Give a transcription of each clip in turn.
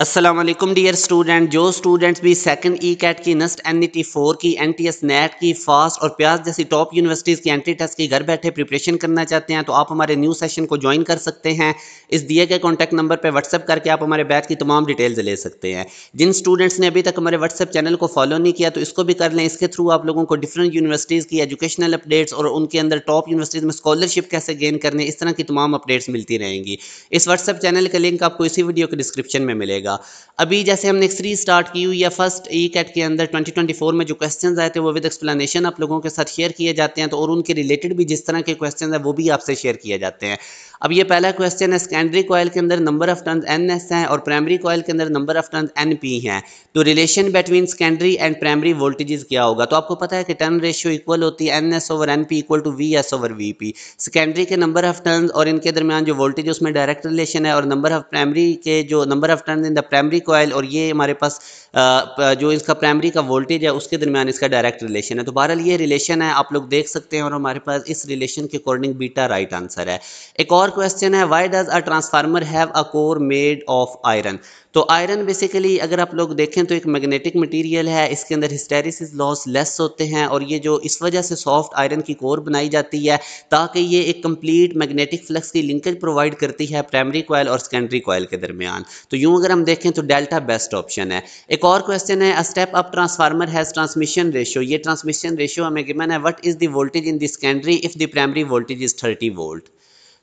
Aslam dear student जो students भी second E CAT की NEST N E T four की एन टी एस नेट की फास्ट और प्याज जैसी टॉप यूनिवर्सिटीज़ की एंट्री टेस्ट की घर बैठे प्रिपरेशन करना चाहते हैं तो आप हमारे न्यू सेशन को ज्वाइन कर सकते हैं इस दिए गए कॉन्टैक्ट नंबर पर व्हाट्सअप करके आप हमारे बैच की तमाम डिटेल्स ले सकते हैं जिन स्टूडेंट्स ने अभी तक हमारे व्हाट्सअप चैनल को फॉलो नहीं किया तो इसको भी कर लें इसके थ्रू आप लोगों को डिफरेंट यूनिवर्सिटीज़ की एजुकेशनल अपडेट्स और उनके अंदर टॉप यूनिवर्सिटीज़ में स्कॉलरशिप कैसे गेन करने इस तरह की तमाम अपडेट्स मिलती रहेंगी इस व्हाट्सअप चैनल का लिंक आपको इसी वीडियो के डिस्क्रिप्शन में मिलेगा कीजिएगा अभी जैसे हमने एक सीरीज स्टार्ट की हुई है फर्स्ट ई कैट के अंदर 2024 में जो क्वेश्चन आए थे वो विद एक्सप्लेनेशन आप लोगों के साथ शेयर किए जाते हैं तो और उनके रिलेटेड भी जिस तरह के क्वेश्चन है वो भी आपसे शेयर किए जाते हैं अब ये पहला क्वेश्चन है सेकेंडरी कॉयल के अंदर number of turn N S हैं और प्राइमरी कॉयल के अंदर number of turn N P हैं तो relation between secondary and primary voltages क्या होगा तो आपको पता है कि टर्न रेशियो इक्वल होती है N S over N P equal to V S over V P secondary के नंबर ऑफ टर्न और इनके दरमियान जो वोल्टेज उसमें डायरेक्ट रिलेशन है और नंबर ऑफ प्राइमरी के जो number of turn in the primary coil और ये हमारे पास जो इसका प्राइमरी का वोल्टेज है उसके दरमियान इसका डायरेक्ट रिलेशन है तो बहरहाल ये रिलेशन है आप लोग देख सकते हैं और हमारे पास इस रिलेशन के अकॉर्डिंग बीटा राइट आंसर है एक और क्वेश्चन है why does a transformer have a core made of iron तो आयरन बेसिकली अगर आप लोग देखें तो एक मैग्नेटिक मटेरियल है इसके अंदर हिस्टेरिस लॉस लेस होते हैं और ये जो इस वजह से सॉफ्ट आयरन की कोर बनाई जाती है ताकि ये एक कंप्लीट मैग्नेटिक फ्लक्स की लिंकेज प्रोवाइड करती है प्राइमरी कोयल और सेकेंडरी कोयल के दरमियान तो यूँ अगर हम देखें तो डेल्टा बेस्ट ऑप्शन है एक और क्वेश्चन है step up transformer has transmission ratio ये ट्रांसमिशन रेशो हमें गिवन है what is the voltage in the secondary if the primary voltage is 30 volt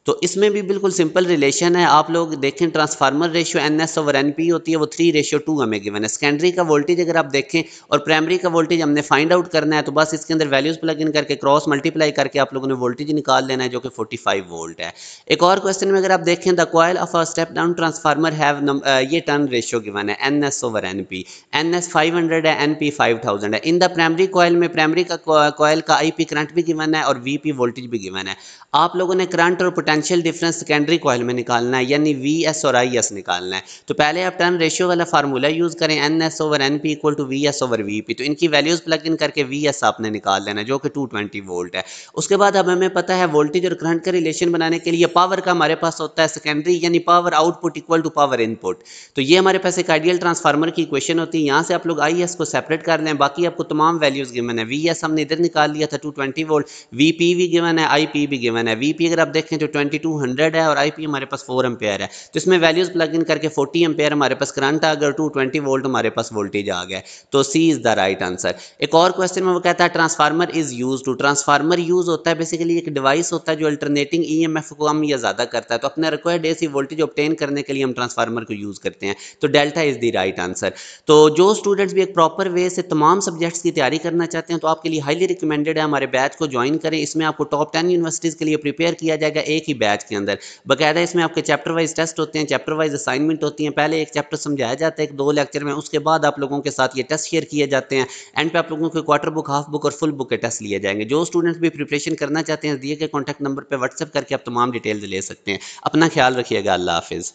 तो इसमें भी बिल्कुल सिंपल रिलेशन है आप लोग देखें transformer ratio N S over N P होती है वो थ्री रेशियो टू हमें गिवन है सेकेंडरी का वोल्टेज अगर आप देखें और प्राइमरी का वोल्टेज हमने फाइंड आउट करना है तो बस इसके अंदर वैल्यूज प्लग इन करके क्रॉस मल्टीप्लाई करके आप लोगों ने वोल्टेज निकाल लेना है जो कि फोर्टी फाइव वोल्ट है एक और क्वेश्चन में अगर आप देखें the coil of a step down transformer have ये टर्न रेशियो गिवन है N S over N P N S five hundred है एन पी फाइव थाउजेंड है इन द प्राइमरी कॉयल में प्राइमरी का कॉयल का आई पी करंट भी given है और वी पी वोल्टेज भी गिवन है आप लोगों ने करंट और potential potential difference secondary coil में निकालना है यानी वी एस और आई एस निकालना है तो पहले आप टर्न रेशियो वाला फार्मूला यूज़ करें N S over N P equal to V S over V P तो इनकी वैल्यूज़ प्लग इन करके वी एस आपने निकाल लेना जो कि टू ट्वेंटी वोल्ट है उसके बाद अब हमें पता है वोल्टेज और करंट का रिलेशन बनाने के लिए पावर का हमारे पास होता है सेकेंडरी यानी power output equal to power input तो ये हमारे पास एक आइडियल ट्रांसफार्मर की इक्वेशन होती है यहाँ से आप लोग आई एस को सेपरेट कर लें बाकी आपको तमाम वैल्यूज़ गिवन है वी एस हमने इधर निकाल लिया था two twenty volt V P भी गिवन है आई पी भी गिवन है वी पी अगर आप देखें तो 2200 है और आईपी हमारे पास 4 एम्पेयर है तो इसमें वैल्यूज प्लग इन करके 40 एम्पेयर हमारे पास करंट आ गया और 220 वोल्ट हमारे पास वोल्टेज आ गया तो C is the right answer एक और क्वेश्चन में वो कहता है transformer is use to transformer use होता है बेसिकली एक डिवाइस होता है जो अल्टरनेटिंग ई e को कम या ज्यादा करता है तो अपने रिक्वायर्ड एसी वोल्टेज ऑप्टेन करने के लिए हम ट्रांसफार्मर को यूज करते हैं तो delta is the right answer तो जो स्टूडेंट्स भी एक प्रॉपर वे से तमाम सब्जेक्ट्स की तैयारी करना चाहते हैं तो आपके लिए हाईली रिकमेंडेड है हमारे बैच को ज्वाइन करें इसमें आपको टॉप टेन यूनिवर्सिटीज के लिए प्रिपेयर किया जाएगा एक की बैच के अंदर बकायदा इसमें आपके चैप्टर वाइज टेस्ट होते हैं चैप्टर वाइज असाइनमेंट होती हैं पहले एक चैप्टर समझाया जाता है एक दो लेक्चर में उसके बाद आप लोगों के साथ ये टेस्ट शेयर किए जाते हैं एंड पे आप लोगों के क्वार्टर बुक हाफ बुक और फुल बुक के टेस्ट लिए जाएंगे जो स्टूडेंट्स भी प्रिपरेशन करना चाहते हैं दिए गए कॉन्टैक्ट नंबर पर व्हाट्सअप करके आप तमाम डिटेल्स ले सकते हैं अपना ख्याल रखिएगा अल्लाह हाफिज़